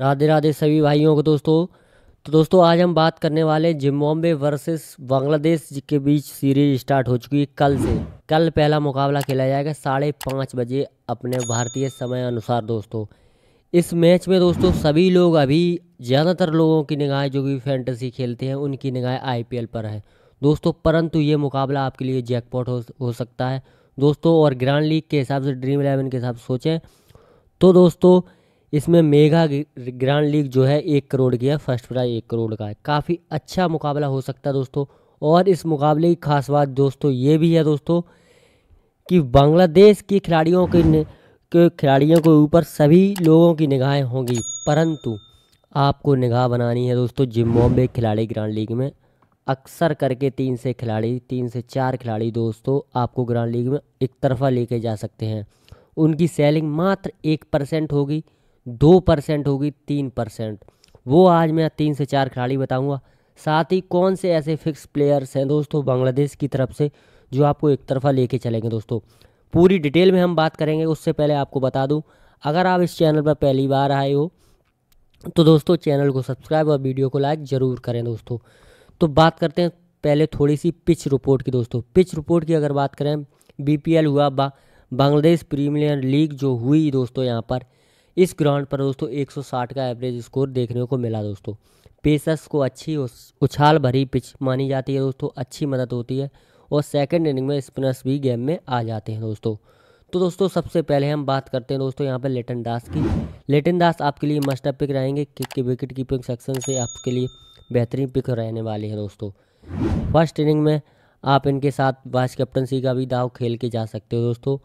राधे राधे सभी भाइयों को दोस्तों तो दोस्तों आज हम बात करने वाले जिम्बाब्वे वर्सेस बांग्लादेश के बीच सीरीज स्टार्ट हो चुकी है कल से कल पहला मुकाबला खेला जाएगा साढ़े पाँच बजे अपने भारतीय समय अनुसार दोस्तों इस मैच में दोस्तों सभी लोग अभी ज़्यादातर लोगों की निगाहें जो कि फैंटेसी खेलते हैं उनकी निगाह आई पर है दोस्तों परंतु ये मुकाबला आपके लिए जैकपॉट हो, हो सकता है दोस्तों और ग्रैंड लीग के हिसाब से ड्रीम इलेवन के हिसाब से सोचें तो दोस्तों इसमें मेघा ग्रैंड लीग जो है एक करोड़ की है फर्स्ट प्राइज एक करोड़ का है काफ़ी अच्छा मुकाबला हो सकता है दोस्तों और इस मुकाबले की खास बात दोस्तों ये भी है दोस्तों कि बांग्लादेश के खिलाड़ियों के, खिलाड़ियों के ऊपर सभी लोगों की निगाहें होंगी परंतु आपको निगाह बनानी है दोस्तों जिम्बॉम्बे खिलाड़ी ग्रांड लीग में अक्सर करके तीन से खिलाड़ी तीन से चार खिलाड़ी दोस्तों आपको ग्रांड लीग में एक तरफा लेके जा सकते हैं उनकी सेलिंग मात्र एक परसेंट होगी दो परसेंट होगी तीन परसेंट वो आज मैं तीन से चार खिलाड़ी बताऊंगा साथ ही कौन से ऐसे फिक्स प्लेयर्स हैं दोस्तों बांग्लादेश की तरफ से जो आपको एक तरफा लेके चलेंगे दोस्तों पूरी डिटेल में हम बात करेंगे उससे पहले आपको बता दूं अगर आप इस चैनल पर पहली बार आए हो तो दोस्तों चैनल को सब्सक्राइब और वीडियो को लाइक ज़रूर करें दोस्तों तो बात करते हैं पहले थोड़ी सी पिच रिपोर्ट की दोस्तों पिच रिपोर्ट की अगर बात करें बीपीएल हुआ बांग्लादेश प्रीमियर लीग जो हुई दोस्तों यहाँ पर इस ग्राउंड पर दोस्तों 160 का एवरेज स्कोर देखने को मिला दोस्तों पेसर्स को अच्छी उछाल भरी पिच मानी जाती है दोस्तों अच्छी मदद होती है और सेकेंड इनिंग में स्पिनर्स भी गेम में आ जाते हैं दोस्तों तो दोस्तों सबसे पहले हम बात करते हैं दोस्तों यहाँ पर लेटन दास की लेटन दास आपके लिए मस्ट पिक रहेंगे क्योंकि विकेट कीपिंग सेक्शन से आपके लिए बेहतरीन पिक रहने वाले हैं दोस्तों फर्स्ट इनिंग में आप इनके साथ वाइस कैप्टनसी का भी दाव खेल के जा सकते हो दोस्तों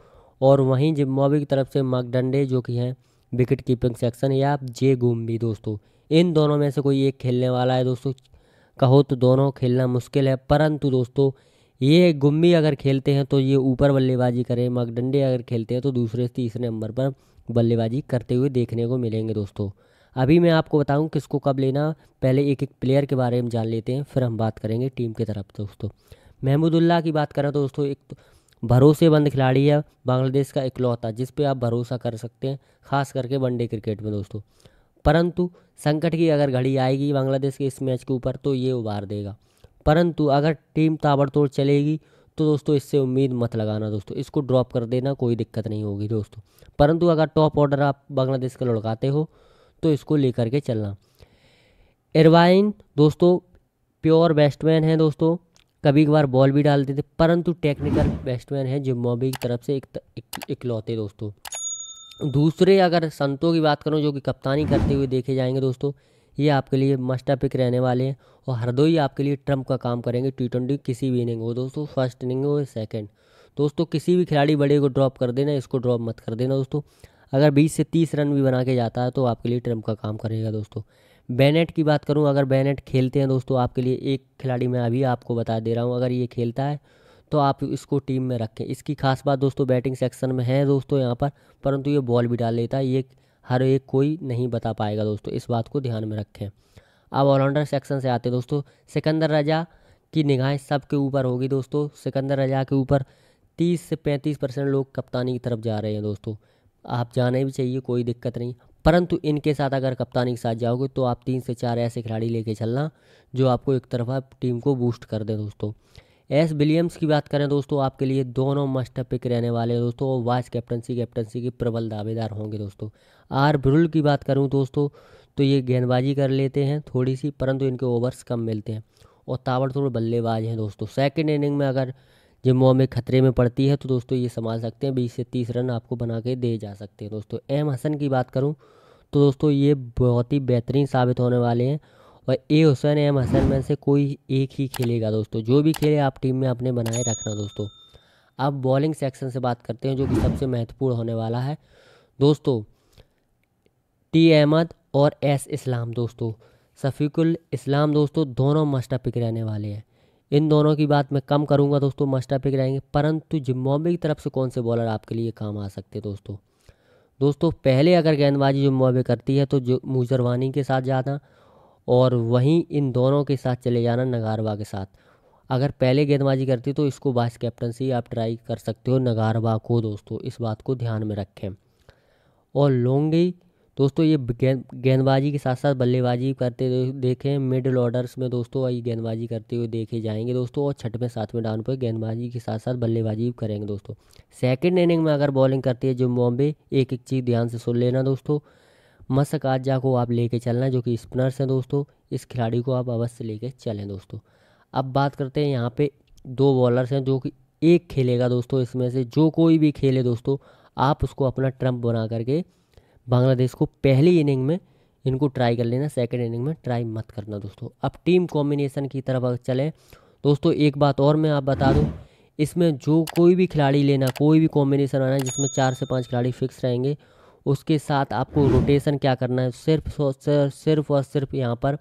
और वहीं जिम्बावे की तरफ से मकडंडे जो कि हैं विकेट कीपिंग सेक्शन या जे गुम्बी दोस्तों इन दोनों में से कोई एक खेलने वाला है दोस्तों कहो तो दोनों खेलना मुश्किल है परंतु दोस्तों ये गुम्बी अगर खेलते हैं तो ये ऊपर बल्लेबाजी करें मगडंडे अगर खेलते हैं तो दूसरे से तीसरे नंबर पर बल्लेबाजी करते हुए देखने को मिलेंगे दोस्तों अभी मैं आपको बताऊं किसको कब लेना पहले एक एक प्लेयर के बारे में जान लेते हैं फिर हम बात करेंगे टीम की तरफ दोस्तों महमूदुल्ला की बात करें तो दोस्तों एक तो भरोसेमंद खिलाड़ी है बांग्लादेश का इकलौता जिस पे आप भरोसा कर सकते हैं खास करके वनडे क्रिकेट में दोस्तों परंतु संकट की अगर घड़ी आएगी बांग्लादेश के इस मैच के ऊपर तो ये उबार देगा परंतु अगर टीम ताबड़तोड़ चलेगी तो दोस्तों इससे उम्मीद मत लगाना दोस्तों इसको ड्रॉप कर देना कोई दिक्कत नहीं होगी दोस्तों परंतु अगर टॉप ऑर्डर आप बांग्लादेश का लड़काते हो तो इसको लेकर के चलना इरवाइन दोस्तों प्योर बैट्समैन है दोस्तों कभी कभार बॉल भी डालते थे परंतु टेक्निकल बैट्समैन है जिम्बॉबे की तरफ से एक, इकलौते दोस्तों दूसरे अगर संतों की बात करूँ जो कि कप्तानी करते हुए देखे जाएंगे दोस्तों ये आपके लिए मस्टापिक पिक रहने वाले हैं और हर दो ही आपके लिए ट्रंप का काम करेंगे टी ट्वेंटी किसी भी इनिंग हो दोस्तों फर्स्ट इनिंग हो या सेकेंड दोस्तों किसी भी खिलाड़ी बड़े को ड्रॉप कर देना इसको ड्रॉप मत कर देना दोस्तों अगर बीस से तीस रन भी बना के जाता है तो आपके लिए ट्रंप का काम करेगा दोस्तों बैनेट की बात करूँ अगर बैनेट खेलते हैं दोस्तों आपके लिए एक खिलाड़ी मैं अभी आपको बता दे रहा हूँ अगर ये खेलता है तो आप इसको टीम में रखें इसकी खास बात दोस्तों बैटिंग सेक्शन में है दोस्तों यहाँ पर परंतु ये बॉल भी डाल लेता है ये हर एक कोई नहीं बता पाएगा दोस्तों इस बात को ध्यान में रखें अब ऑलराउंडर सेक्शन से आते दोस्तों सिकंदर रजा की निगाहें सबके ऊपर होगी दोस्तों सिकंदर रजा के ऊपर तीस से पैंतीस परसेंट लोग कप्तानी की तरफ जा रहे हैं दोस्तों आप जाने भी चाहिए कोई दिक्कत नहीं परंतु इनके साथ अगर कप्तानी के साथ जाओगे तो आप तीन से चार ऐसे खिलाड़ी लेके चलना जो आपको एक तरफा टीम को बूस्ट कर दे दोस्तों एस विलियम्स की बात करें दोस्तों आपके लिए दोनों मस्ट पिक रहने वाले हैं दोस्तों और वाइस कैप्टनसी कैप्टनसी के प्रबल दावेदार होंगे दोस्तों आर ब्रुल की बात करूं दोस्तों तो ये गेंदबाजी कर लेते हैं थोड़ी सी परंतु इनके ओवर्स कम मिलते हैं और ताबड़तोड़ बल्लेबाज हैं दोस्तों सेकेंड इनिंग में अगर जब मोम में खतरे में पड़ती है तो दोस्तों ये संभाल सकते हैं बीस से तीस रन आपको बना के दे जा सकते हैं दोस्तों एम हसन की बात करूँ तो दोस्तों ये बहुत ही बेहतरीन साबित होने वाले हैं और ए हुसैन एम हसन में से कोई एक ही खेलेगा दोस्तों जो भी खेले आप टीम में अपने बनाए रखना दोस्तों अब बॉलिंग सेक्शन से बात करते हैं जो कि सबसे महत्वपूर्ण होने वाला है दोस्तों टी अहमद और एस इस्लाम दोस्तों सफीकुल इस्लाम दोस्तों दोनों मस्टा पिक रहने वाले हैं इन दोनों की बात मैं कम करूँगा दोस्तों मस्टा पिक रहेंगे परंतु जिम्बाब्वे की तरफ से कौन से बॉलर आपके लिए काम आ सकते दोस्तों दोस्तों पहले अगर गेंदबाजी जिम्बाब्वे करती है तो जो मुजरवानी के साथ जाना और वहीं इन दोनों के साथ चले जाना नगारवा के साथ अगर पहले गेंदबाजी करती तो इसको वाइस कैप्टनसी आप ट्राई कर सकते हो नगारवा को दोस्तों इस बात को ध्यान में रखें और लोंगी दोस्तों ये गेंद गेंदबाजी के साथ साथ बल्लेबाजी करते देखें मिडल ऑर्डर्स में दोस्तों ये गेंदबाजी करते हुए देखे जाएंगे दोस्तों और छठवें सातवें डाउन पर गेंदबाजी के साथ साथ बल्लेबाजी करेंगे दोस्तों सेकेंड इनिंग में अगर बॉलिंग करती है जो बॉम्बे एक एक चीज़ ध्यान से सुन लेना दोस्तों मसक आजा को आप लेके चलना जो कि स्पिनर्स हैं दोस्तों इस खिलाड़ी को आप अवश्य लेके चलें दोस्तों अब बात करते हैं यहाँ पे दो बॉलर्स हैं जो कि एक खेलेगा दोस्तों इसमें से जो कोई भी खेले दोस्तों आप उसको अपना ट्रम्प बना करके बांग्लादेश को पहली इनिंग में इनको ट्राई कर लेना सेकेंड इनिंग में ट्राई मत करना दोस्तों अब टीम कॉम्बिनेशन की तरफ अगर चलें दोस्तों एक बात और मैं आप बता दूँ इसमें जो कोई भी खिलाड़ी लेना कोई भी कॉम्बिनेशन आना जिसमें चार से पाँच खिलाड़ी फिक्स रहेंगे उसके साथ आपको रोटेशन क्या करना है सिर्फ सिर्फ और सिर्फ यहाँ पर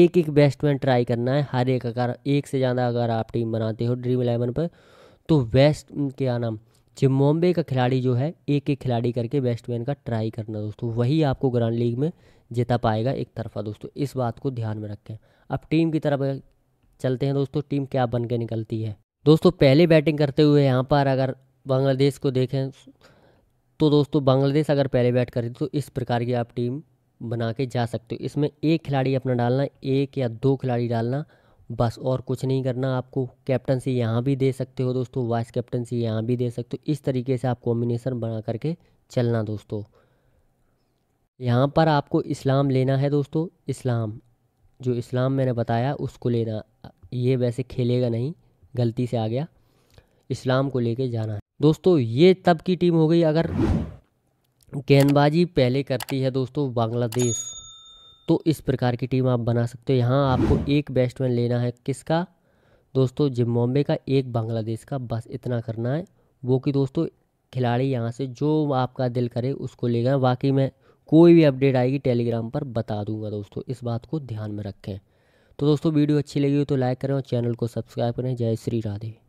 एक एक बैट्समैन ट्राई करना है हर एक अगर एक से ज़्यादा अगर आप टीम बनाते हो ड्रीम इलेवन पर तो वेस्ट क्या नाम जिम्बॉम्बे का खिलाड़ी जो है एक एक खिलाड़ी करके बैट्समैन का ट्राई करना दोस्तों वही आपको ग्रांड लीग में जिता पाएगा एक तरफा दोस्तों इस बात को ध्यान में रखें अब टीम की तरफ चलते हैं दोस्तों टीम क्या बन के निकलती है दोस्तों पहले बैटिंग करते हुए यहाँ पर अगर बांग्लादेश को देखें तो दोस्तों बांग्लादेश अगर पहले बैट करे तो इस प्रकार की आप टीम बना के जा सकते हो इसमें एक खिलाड़ी अपना डालना एक या दो खिलाड़ी डालना बस और कुछ नहीं करना आपको कैप्टनसी यहाँ भी दे सकते हो दोस्तों वाइस कैप्टनसी यहाँ भी दे सकते हो इस तरीके से आप कॉम्बिनेशन बना करके चलना दोस्तों यहाँ पर आपको इस्लाम लेना है दोस्तों इस्लाम जो इस्लाम मैंने बताया उसको लेना ये वैसे खेलेगा नहीं गलती से आ गया इस्लाम को लेके जाना है दोस्तों ये तब की टीम हो गई अगर गेंदबाजी पहले करती है दोस्तों बांग्लादेश तो इस प्रकार की टीम आप बना सकते हो यहाँ आपको एक बैट्समैन लेना है किसका दोस्तों जिम्बॉम्बे का एक बांग्लादेश का बस इतना करना है वो कि दोस्तों खिलाड़ी यहाँ से जो आपका दिल करे उसको ले गए बाकी मैं कोई भी अपडेट आएगी टेलीग्राम पर बता दूंगा दोस्तों इस बात को ध्यान में रखें तो दोस्तों वीडियो अच्छी लगी हो तो लाइक करें और चैनल को सब्सक्राइब करें जय श्री राधे